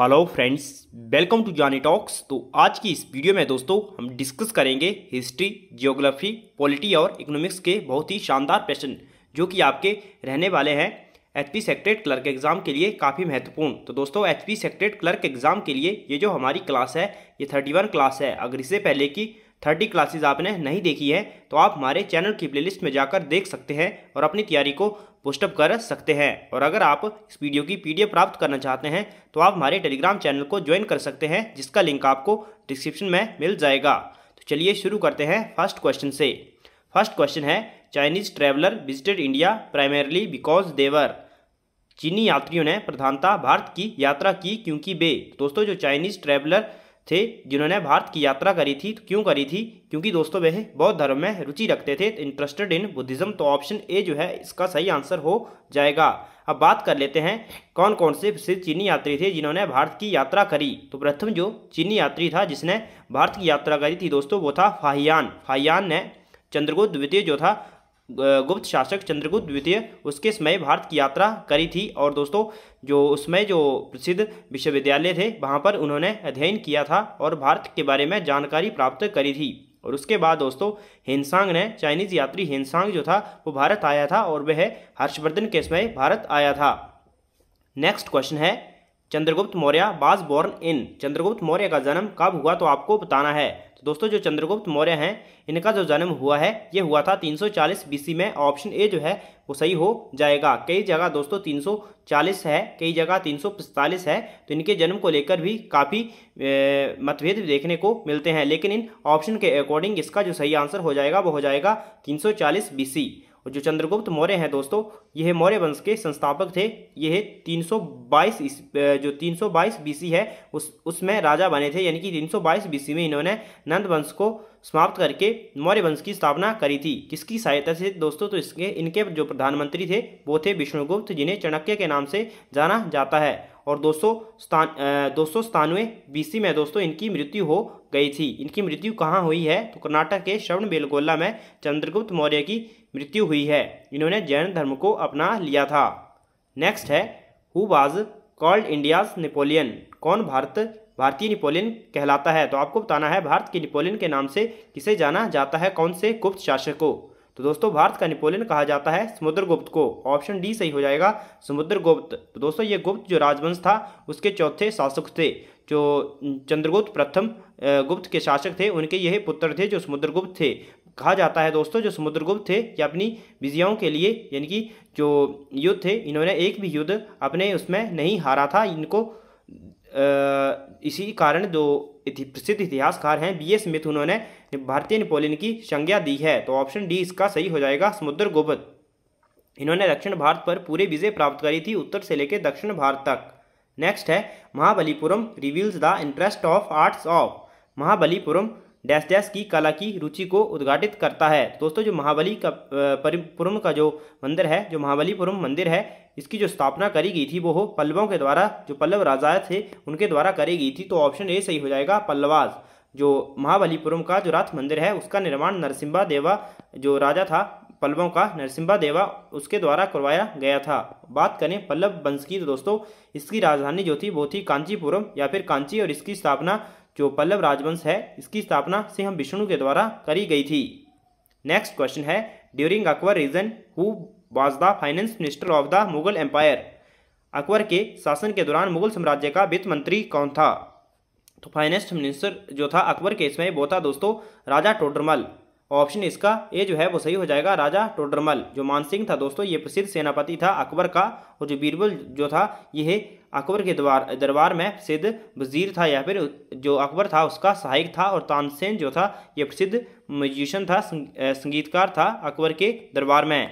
hello friends welcome to Jaani talks तो आज की इस वीडियो में दोस्तों हम डिस्कस करेंगे हिस्ट्री जियोग्राफी पॉलिटी और इकोनॉमिक्स के बहुत ही शानदार प्रश्न जो कि आपके रहने वाले हैं H P secret clerk exam के लिए काफ़ी महत्वपूर्ण तो दोस्तों H P secret clerk exam के लिए ये जो हमारी क्लास है ये थर्टी वन क्लास है अगर इससे पहले की थर्टी क्लासेज आपने नहीं देखी है तो आप हमारे चैनल की प्लेलिस्ट में जाकर देख सकते हैं और अपनी तैयारी को पुस्टअप कर सकते हैं और अगर आप इस वीडियो की पी प्राप्त करना चाहते हैं तो आप हमारे टेलीग्राम चैनल को ज्वाइन कर सकते हैं जिसका लिंक आपको डिस्क्रिप्शन में मिल जाएगा तो चलिए शुरू करते हैं फर्स्ट क्वेश्चन से फर्स्ट क्वेश्चन है Chinese traveller visited India primarily because they were चीनी यात्रियों ने प्रधानता भारत की यात्रा की क्योंकि बे दोस्तों जो चाइनीज ट्रैवलर थे जिन्होंने भारत की यात्रा करी थी तो क्यों करी थी क्योंकि दोस्तों वह बौद्ध धर्म में रुचि रखते थे इंटरेस्टेड इन बुद्धिज्म तो ऑप्शन ए तो जो है इसका सही आंसर हो जाएगा अब बात कर लेते हैं कौन कौन से प्रसिद्ध चीनी यात्री थे जिन्होंने भारत की यात्रा करी तो प्रथम जो चीनी यात्री था जिसने भारत की यात्रा करी थी दोस्तों वो था फाहियान फाहियान ने चंद्रगुप्त द्वितीय जो था गुप्त शासक चंद्रगुप्त द्वितीय उसके समय भारत की यात्रा करी थी और दोस्तों जो उसमें जो प्रसिद्ध विश्वविद्यालय थे वहाँ पर उन्होंने अध्ययन किया था और भारत के बारे में जानकारी प्राप्त करी थी और उसके बाद दोस्तों हिंसांग ने चाइनीज यात्री हिंसांग जो था वो भारत आया था और वह हर्षवर्धन के समय भारत आया था नेक्स्ट क्वेश्चन है चंद्रगुप्त मौर्य बाज बॉर्न इन चंद्रगुप्त मौर्य का जन्म कब हुआ तो आपको बताना है तो दोस्तों जो चंद्रगुप्त मौर्य हैं इनका जो जन्म हुआ है ये हुआ था 340 बीसी में ऑप्शन ए जो है वो सही हो जाएगा कई जगह दोस्तों 340 है कई जगह 345 है तो इनके जन्म को लेकर भी काफ़ी मतभेद देखने को मिलते हैं लेकिन इन ऑप्शन के अकॉर्डिंग इसका जो सही आंसर हो जाएगा वो हो जाएगा तीन सौ और जो चंद्रगुप्त मौर्य हैं दोस्तों यह मौर्य वंश के संस्थापक थे यह 322 इस, जो 322 बीसी है उस उसमें राजा बने थे यानी कि 322 बीसी में इन्होंने नंद वंश को समाप्त करके मौर्य वंश की स्थापना करी थी किसकी सहायता से दोस्तों तो इसके इनके जो प्रधानमंत्री थे वो थे विष्णुगुप्त जिन्हें चाणक्य के नाम से जाना जाता है और दो सौ दो सौ सतानवे बीसी में दोस्तों इनकी मृत्यु हो गई थी इनकी मृत्यु कहाँ हुई है तो कर्नाटक के श्रवण बेलगोला में चंद्रगुप्त मौर्य की मृत्यु हुई है इन्होंने जैन धर्म को अपना लिया था नेक्स्ट है who was called India's Napoleon कौन भारत भारतीय नेपोलियन कहलाता है तो आपको बताना है भारत के नेपोलियन के नाम से किसे जाना जाता है कौन से गुप्त शासक को तो दोस्तों भारत का नेपोलियन कहा जाता है समुद्रगुप्त को ऑप्शन डी सही हो जाएगा समुद्रगुप्त तो दोस्तों ये गुप्त जो राजवंश था उसके चौथे शासक थे जो चंद्रगुप्त प्रथम गुप्त के शासक थे उनके यह पुत्र थे जो समुद्रगुप्त थे कहा जाता है दोस्तों जो समुद्रगुप्त थे या अपनी विजयों के लिए यानी कि जो युद्ध थे इन्होंने एक भी युद्ध अपने उसमें नहीं हारा था इनको इसी कारण जो प्रसिद्ध इतिहासकार हैं बी एस स्मिथ उन्होंने भारतीय नेपोलियन की संज्ञा दी है तो ऑप्शन डी इसका सही हो जाएगा समुद्र गुप्त इन्होंने दक्षिण भारत पर पूरे विजय प्राप्त करी थी उत्तर से लेकर दक्षिण भारत तक नेक्स्ट है Mahabalipuram reveals the interest of arts of Mahabalipuram dash dash की कला की रुचि को उद्घाटित करता है दोस्तों जो महाबली का परिपुरम का जो मंदिर है जो महाबलीपुरम मंदिर है इसकी जो स्थापना करी गई थी वो हो पल्लवों के द्वारा जो पल्लव राजा थे उनके द्वारा करी गई थी तो ऑप्शन ए सही हो जाएगा पल्लवाज जो महाबलीपुरम का जो रथ मंदिर है उसका निर्माण नरसिम्हा देवा जो राजा था पल्लवों का नरसिम्हा देवा उसके द्वारा करवाया गया था बात करें पल्लव वंश की तो दोस्तों इसकी राजधानी जो थी वो थी कांचीपुरम या फिर कांची और इसकी स्थापना जो पल्लव राजवंश है इसकी स्थापना सिंह विष्णु के द्वारा करी गई थी नेक्स्ट क्वेश्चन है during Akbar reign who was the finance minister of the Mughal empire Akbar के शासन के दौरान मुगल साम्राज्य का वित्त मंत्री कौन था तो फाइनेंस मिनिस्टर जो था अकबर के इसमें वो था दोस्तों राजा टोडरमल ऑप्शन इसका ए जो है वो सही हो जाएगा राजा टोडरमल जो मानसिंह था दोस्तों ये प्रसिद्ध सेनापति था अकबर का और जो बीरबल जो था यह अकबर के द्वार दरबार में प्रसिद्ध वजीर था या फिर जो अकबर था उसका सहायक था और तानसेन जो था ये प्रसिद्ध म्यूजिशियन था संगीतकार था अकबर के दरबार में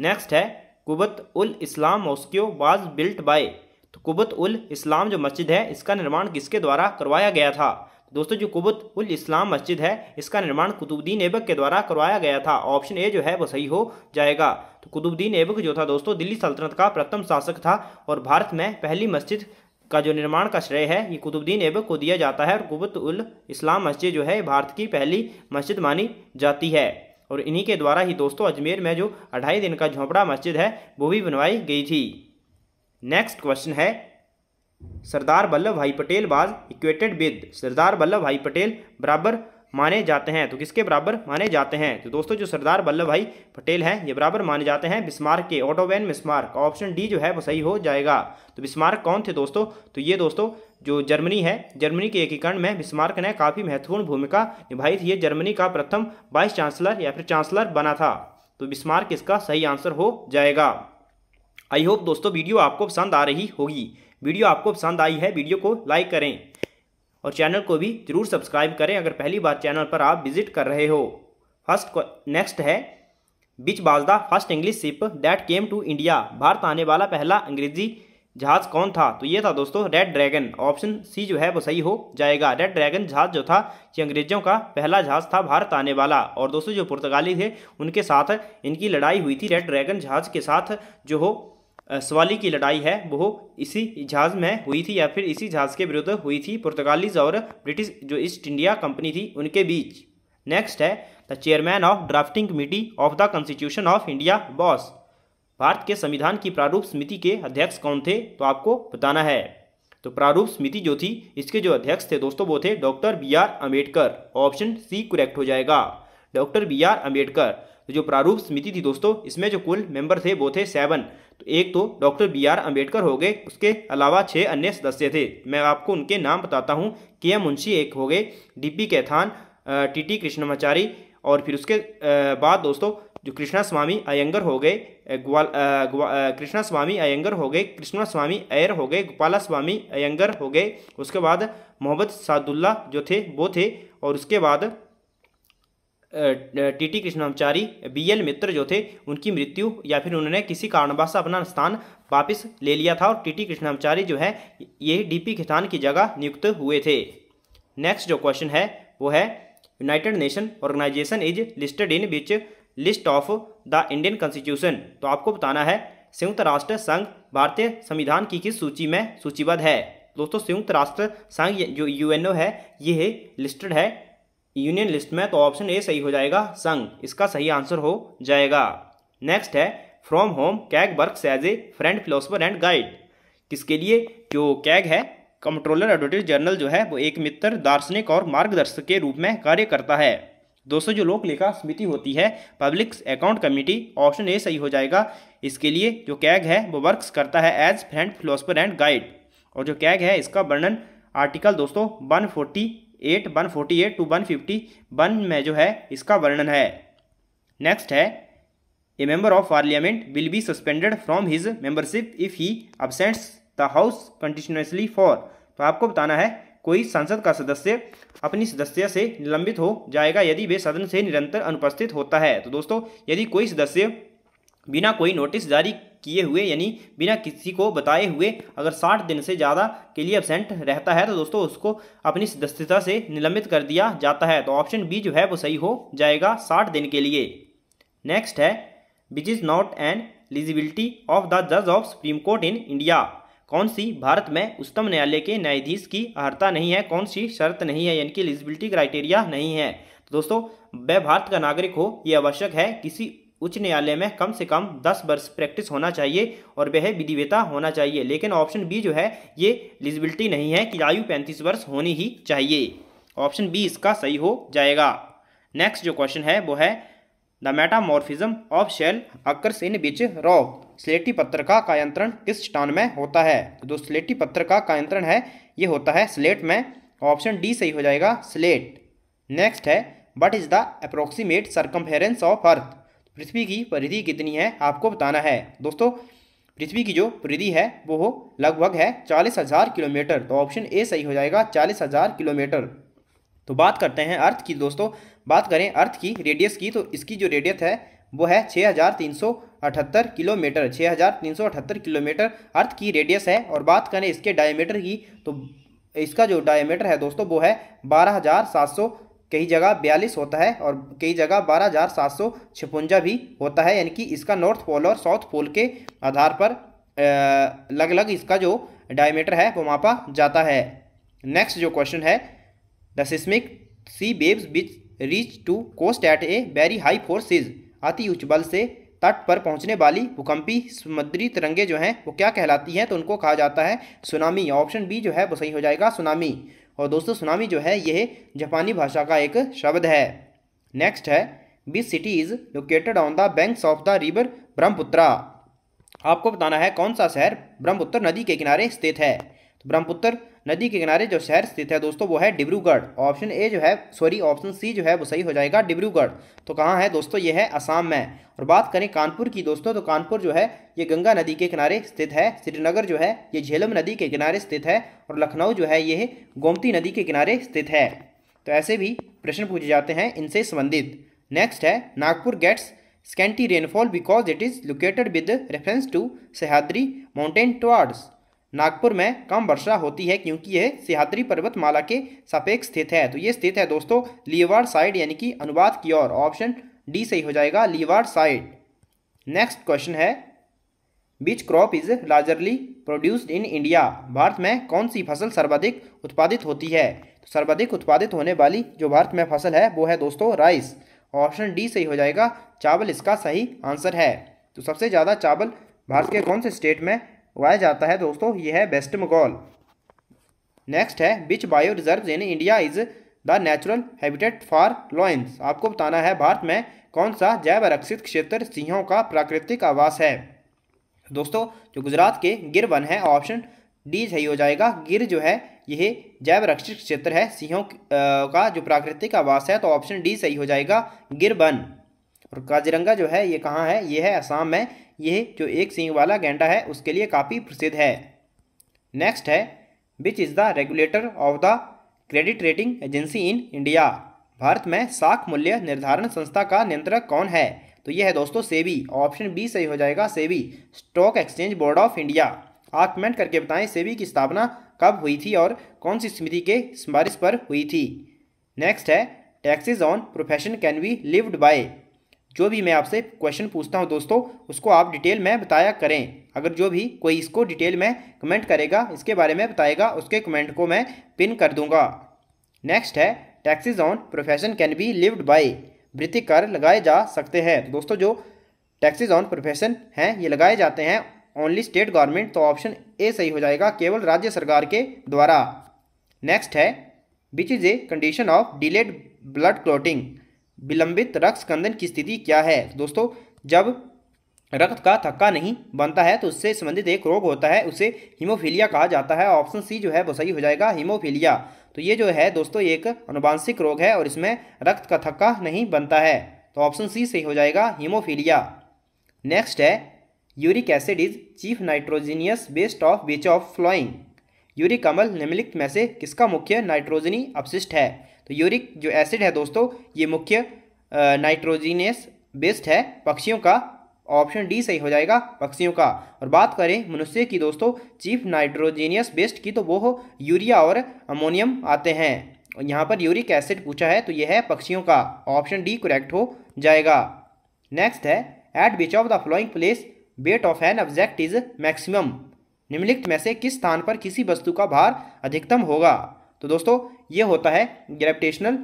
नेक्स्ट है Quwwat ul Islam mosque was built by तो कुबत उल इस्लाम जो मस्जिद है इसका निर्माण किसके द्वारा करवाया गया था तो दोस्तों जो कुबत उल इस्लाम मस्जिद है इसका निर्माण कुतुबुद्दीन ऐबक के द्वारा करवाया गया था ऑप्शन ए जो है वो सही हो जाएगा तो कुतुबुद्दीन ऐबक जो था दोस्तों दिल्ली सल्तनत का प्रथम शासक था और भारत में पहली मस्जिद का जो निर्माण का श्रेय है ये कुतुबुद्दीन ऐबक को दिया जाता है और कुबत उल इस्लाम मस्जिद जो है भारत की पहली मस्जिद मानी जाती है और इन्हीं के द्वारा ही दोस्तों अजमेर में जो अढ़ाई दिन का झोंपड़ा मस्जिद है वो भी बनवाई गई थी नेक्स्ट क्वेश्चन है सरदार वल्लभ भाई पटेल बाज इक्वेटेड विद सरदार वल्लभ भाई पटेल बराबर माने जाते हैं तो किसके बराबर माने जाते हैं तो दोस्तों जो सरदार वल्लभ भाई पटेल हैं ये बराबर माने जाते हैं बिस्मार्क के ऑटोवैन बिस्मार्क ऑप्शन डी जो है वो सही हो जाएगा तो बिस्मार्क कौन थे दोस्तों तो ये दोस्तों जो जर्मनी है जर्मनी के एकीकरण में बिस्मार्क ने काफ़ी महत्वपूर्ण भूमिका निभाई थी ये जर्मनी का प्रथम वाइस चांसलर या फिर चांसलर बना था तो बिस्मार्क इसका सही आंसर हो जाएगा आई होप दोस्तों वीडियो आपको पसंद आ रही होगी वीडियो आपको पसंद आई है वीडियो को लाइक करें और चैनल को भी जरूर सब्सक्राइब करें अगर पहली बार चैनल पर आप विजिट कर रहे हो फर्स्ट नेक्स्ट है which was the first English ship that came to India भारत आने वाला पहला अंग्रेजी जहाज कौन था तो ये था दोस्तों रेड ड्रैगन ऑप्शन सी जो है वो सही हो जाएगा रेड ड्रैगन जहाज जो था ये अंग्रेजों का पहला जहाज था भारत आने वाला और दोस्तों जो पुर्तगाली थे उनके साथ इनकी लड़ाई हुई थी रेड ड्रैगन जहाज के साथ जो हो सवाली की लड़ाई है वो इसी जहाज में हुई थी या फिर इसी जहाज के विरुद्ध हुई थी पुर्तगालीज और ब्रिटिश जो ईस्ट इंडिया कंपनी थी उनके बीच नेक्स्ट है the chairman of drafting committee of the constitution of India was भारत के संविधान की प्रारूप समिति के अध्यक्ष कौन थे तो आपको बताना है तो प्रारूप समिति जो थी इसके जो अध्यक्ष थे दोस्तों वो थे doctor B R Ambedkar option C correct हो जाएगा डॉक्टर बी आर अम्बेडकर तो जो प्रारूप समिति थी दोस्तों इसमें जो कुल मेंबर थे वो थे सेवन तो एक तो डॉक्टर बी आर अम्बेडकर हो गए उसके अलावा छः अन्य सदस्य थे मैं आपको उनके नाम बताता हूँ के एम मुंशी एक हो गए D P Khaitan T T Krishnamachari और फिर उसके बाद दोस्तों जो कृष्णा स्वामी अयंगर हो गए ग्वाल कृष्णा स्वामी अयंगर हो गए कृष्णा स्वामी अयर हो गए गोपाला स्वामी अयंगर हो गए उसके बाद मोहम्मद सादुल्ला जो थे वो थे और उसके बाद T T Krishnamachari B L Mitra जो थे उनकी मृत्यु या फिर उन्होंने किसी कारणवश अपना स्थान वापस ले लिया था और टी टी कृष्णाचारी जो है ये डी पी खितान की जगह नियुक्त हुए थे नेक्स्ट जो क्वेश्चन है वो है united nation organisation is listed in which list of the Indian constitution तो आपको बताना है संयुक्त राष्ट्र संघ भारतीय संविधान की किस सूची में सूचीबद्ध है दोस्तों संयुक्त राष्ट्र संघ जो यूएनओ है ये लिस्टेड है यूनियन लिस्ट में तो ऑप्शन ए सही हो जाएगा संघ इसका सही आंसर हो जाएगा नेक्स्ट है from home CAG work as a friend philosopher and guide किसके लिए जो कैग है कंट्रोलर एडवोटेट जर्नल जो है वो एक मित्र दार्शनिक और मार्गदर्शक के रूप में कार्य करता है दोस्तों जो लोक लेखा समिति होती है public account committee option A सही हो जाएगा इसके लिए जो कैग है वो वर्क्स करता है as friend philosopher and guide और जो कैग है इसका वर्णन आर्टिकल दोस्तों 140 eight one forty eight to one fifty one में जो है इसका वर्णन है नेक्स्ट है ए member of parliament will be suspended from his membership if he अबसेंट्स the house continuously for तो आपको बताना है कोई संसद का सदस्य अपनी सदस्य से निलंबित हो जाएगा यदि वे सदन से निरंतर अनुपस्थित होता है तो दोस्तों यदि कोई सदस्य बिना कोई नोटिस जारी किए हुए यानी बिना किसी को बताए हुए अगर साठ दिन से ज़्यादा के लिए एबसेंट रहता है तो दोस्तों उसको अपनी सदस्यता से निलंबित कर दिया जाता है तो ऑप्शन बी जो है वो सही हो जाएगा साठ दिन के लिए नेक्स्ट है which is not an eligibility of the जज of supreme court in India कौन सी भारत में उच्चतम न्यायालय के न्यायाधीश की अर्ता नहीं है कौन सी शर्त नहीं है यानी कि एलिजिबिलिटी क्राइटेरिया नहीं है तो दोस्तों वह भारत का नागरिक हो यह आवश्यक है किसी उच्च न्यायालय में कम से कम 10 वर्ष प्रैक्टिस होना चाहिए और वह विधिवेता होना चाहिए लेकिन ऑप्शन बी जो है ये एलिजिबिलिटी नहीं है कि आयु 35 वर्ष होनी ही चाहिए ऑप्शन बी इसका सही हो जाएगा नेक्स्ट जो क्वेश्चन है वो है the metamorphism of shale occurs in which rock स्लेटी पत्थर का कायंत्रण किस स्टान में होता है तो जो स्लेटी पत्थर का कायंत्रण है ये होता है स्लेट में ऑप्शन डी सही हो जाएगा स्लेट नेक्स्ट है what is the approximate circumference of earth पृथ्वी की परिधि कितनी है आपको बताना है दोस्तों पृथ्वी की जो परिधि है वो लगभग है चालीस हज़ार किलोमीटर तो ऑप्शन ए सही हो जाएगा चालीस हज़ार किलोमीटर तो बात करते हैं अर्थ की दोस्तों बात करें अर्थ की रेडियस की तो इसकी जो रेडियस है वो है छः हज़ार तीन सौ अठहत्तर किलोमीटर छः हज़ार तीन सौ अठहत्तर किलोमीटर अर्थ की रेडियस है और बात करें इसके डायमीटर की तो इसका जो डायमीटर है दोस्तों वो है बारह हज़ार सात सौ कई जगह बयालीस होता है और कई जगह बारह हज़ार सात सौ छपुंजा भी होता है यानी कि इसका नॉर्थ पोल और साउथ पोल के आधार पर अलग अलग इसका जो डायमीटर है वो मापा जाता है नेक्स्ट जो क्वेश्चन है the seismic sea waves which reach to coast at a very high forces अति उच्च बल से तट पर पहुंचने वाली भूकंपी समुद्री तिरंगे जो हैं वो क्या कहलाती हैं तो उनको कहा जाता है सुनामी ऑप्शन बी जो है वो सही हो जाएगा सुनामी और दोस्तों सुनामी जो है यह जापानी भाषा का एक शब्द है नेक्स्ट है city cities located on the banks of the river Brahmaputra आपको बताना है कौन सा शहर ब्रह्मपुत्र नदी के किनारे स्थित है तो ब्रह्मपुत्र नदी के किनारे जो शहर स्थित है दोस्तों वो है डिब्रूगढ़ ऑप्शन ए जो है सॉरी ऑप्शन सी जो है वो सही हो जाएगा डिब्रूगढ़ तो कहाँ है दोस्तों ये है असम में और बात करें कानपुर की दोस्तों तो कानपुर जो है ये गंगा नदी के किनारे स्थित है श्रीनगर जो है ये झेलम नदी के किनारे स्थित है और लखनऊ जो है ये गोमती नदी के किनारे स्थित है तो ऐसे भी प्रश्न पूछे जाते हैं इनसे संबंधित नेक्स्ट है Nagpur gets scanty rainfall because it is located with reference to Sahyadri mountain towards Nagpur में कम वर्षा होती है क्योंकि यह सिहाद्री पर्वतमाला के सापेक्ष स्थित है तो ये स्थित है दोस्तों लीवाड़ साइड यानी कि अनुवाद की ओर ऑप्शन डी सही हो जाएगा लीवाड साइड नेक्स्ट क्वेश्चन है which crop is largely produced in India भारत में कौन सी फसल सर्वाधिक उत्पादित होती है तो सर्वाधिक उत्पादित होने वाली जो भारत में फसल है वो है दोस्तों राइस ऑप्शन डी सही हो जाएगा चावल इसका सही आंसर है तो सबसे ज़्यादा चावल भारत के कौन से स्टेट में उगाया जाता है दोस्तों यह है वेस्ट मकौल नेक्स्ट है which bio reserve in India is the natural habitat for lions आपको बताना है भारत में कौन सा जैव आरक्षित क्षेत्र सिंहों का प्राकृतिक आवास है दोस्तों जो गुजरात के गिर वन है ऑप्शन डी सही हो जाएगा गिर जो है यह जैव रक्षित क्षेत्र है सिंहों का जो प्राकृतिक आवास है तो ऑप्शन डी सही हो जाएगा गिर वन और काजिरंगा जो है ये कहाँ है ये है असम में ये जो एक सींग वाला गेंडा है उसके लिए काफ़ी प्रसिद्ध है नेक्स्ट है which is the regulator of the credit rating agency in India भारत में साख मूल्य निर्धारण संस्था का नियंत्रक कौन है तो यह है दोस्तों सेबी ऑप्शन बी सही हो जाएगा SEBI stock exchange board of India आप कमेंट करके बताएं सेबी की स्थापना कब हुई थी और कौन सी समिति के सिफारिश पर हुई थी नेक्स्ट है taxes on profession can be levied by जो भी मैं आपसे क्वेश्चन पूछता हूँ दोस्तों उसको आप डिटेल में बताया करें अगर जो भी कोई इसको डिटेल में कमेंट करेगा इसके बारे में बताएगा उसके कमेंट को मैं पिन कर दूंगा नेक्स्ट है taxes on profession can be levied by वृत्ति कर लगाए जा सकते हैं तो दोस्तों जो टैक्सेस ऑन प्रोफेशन हैं ये लगाए जाते हैं ओनली स्टेट गवर्नमेंट तो ऑप्शन ए सही हो जाएगा केवल राज्य सरकार के द्वारा नेक्स्ट है which is a condition of delayed blood clotting विलंबित रक्त स्कंदन की स्थिति क्या है दोस्तों जब रक्त का थक्का नहीं बनता है तो उससे संबंधित एक रोग होता है उसे हीमोफीलिया कहा जाता है ऑप्शन सी जो है वो सही हो जाएगा हीमोफीलिया तो ये जो है दोस्तों एक अनुवांशिक रोग है और इसमें रक्त का थक्का नहीं बनता है तो ऑप्शन सी सही हो जाएगा हीमोफीलिया नेक्स्ट है uric acid is chief nitrogenous waste of which of following uric अमल निम्नलिखित में से किसका मुख्य नाइट्रोजनी अपशिष्ट है तो यूरिक जो एसिड है दोस्तों ये मुख्य नाइट्रोजीनियस बेस्ड है पक्षियों का ऑप्शन डी सही हो जाएगा पक्षियों का और बात करें मनुष्य की दोस्तों चीफ नाइट्रोजीनियस बेस्ड की तो वो यूरिया और अमोनियम आते हैं और यहाँ पर यूरिक एसिड पूछा है तो यह है पक्षियों का ऑप्शन डी करेक्ट हो जाएगा नेक्स्ट है at which of the following place weight of an object is maximum निम्नलिखित में से किस स्थान पर किसी वस्तु का भार अधिकतम होगा तो दोस्तों ये होता है gravitational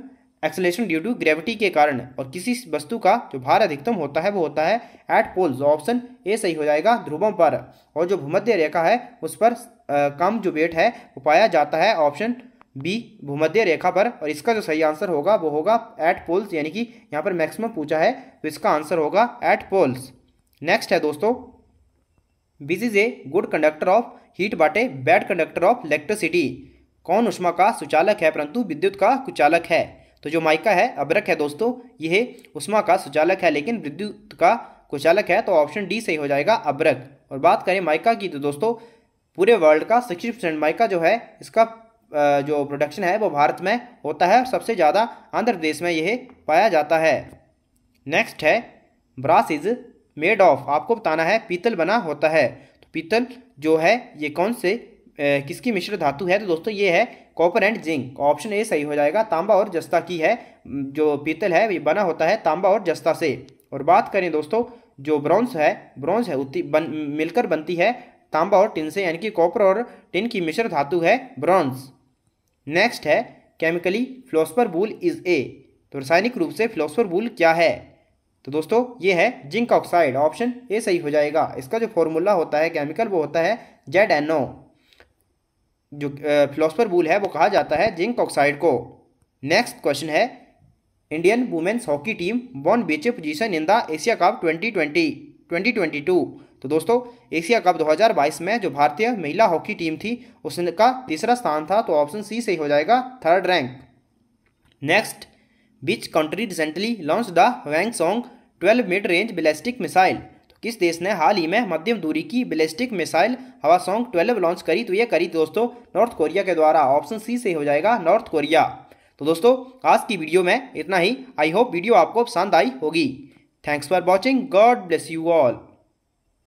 acceleration due to gravity के कारण और किसी वस्तु का जो भार अधिकतम होता है वो होता है एट पोल्स ऑप्शन ए सही हो जाएगा ध्रुवों पर और जो भूमध्य रेखा है उस पर कम जो वेट है वो पाया जाता है ऑप्शन बी भूमध्य रेखा पर और इसका जो सही आंसर होगा वो होगा एट पोल्स यानी कि यहाँ पर मैक्सिमम पूछा है तो इसका आंसर होगा एट पोल्स नेक्स्ट है दोस्तों which is a good conductor of heat but a bad conductor of electricity कौन उष्मा का सुचालक है परंतु विद्युत का कुचालक है तो जो माइका है अब्रक है दोस्तों यह उष्मा का सुचालक है लेकिन विद्युत का कुचालक है तो ऑप्शन डी सही हो जाएगा अब्रक और बात करें माइका की तो दोस्तों पूरे वर्ल्ड का सिक्सटी परसेंट माइका जो है इसका जो प्रोडक्शन है वो भारत में होता है सबसे ज़्यादा आंध्र प्रदेश में यह पाया जाता है नेक्स्ट है ब्रास इज मेड ऑफ आपको बताना है पीतल बना होता है तो पीतल जो है ये कौन से किसकी मिश्र धातु है तो दोस्तों ये है copper and zinc option A सही हो जाएगा तांबा और जस्ता की है जो पीतल है ये बना होता है तांबा और जस्ता से और बात करें दोस्तों जो ब्रॉन्ज है ब्रॉन्ज है उतनी बन मिलकर बनती है तांबा और टिन से यानी कि कॉपर और टिन की मिश्र धातु है ब्रॉन्ज नेक्स्ट है chemically philosopher's wool is a तो रासायनिक रूप से फ्लोस्पर बूल क्या है तो दोस्तों ये है जिंक ऑक्साइड ऑप्शन ए सही हो जाएगा इसका जो फॉर्मूला होता है केमिकल वो होता है जेड एन ओ जो फिलोसफर बूल है वो कहा जाता है जिंक ऑक्साइड को नेक्स्ट क्वेश्चन है Indian women's hockey team won which position in the Asia cup 2020 2022 तो दोस्तों एशिया कप 2022 में जो भारतीय महिला हॉकी टीम थी उसका तीसरा स्थान था तो ऑप्शन सी से हो जाएगा third rank next which country recently launched the Hwasong twelve mid range ballistic missile किस देश ने हाल ही में मध्यम दूरी की ballistic missile Hwasong twelve launch करी तो ये करी दोस्तों नॉर्थ कोरिया के द्वारा ऑप्शन सी से हो जाएगा नॉर्थ कोरिया तो दोस्तों आज की वीडियो में इतना ही आई होप वीडियो आपको पसंद आई होगी thanks for watching God bless you all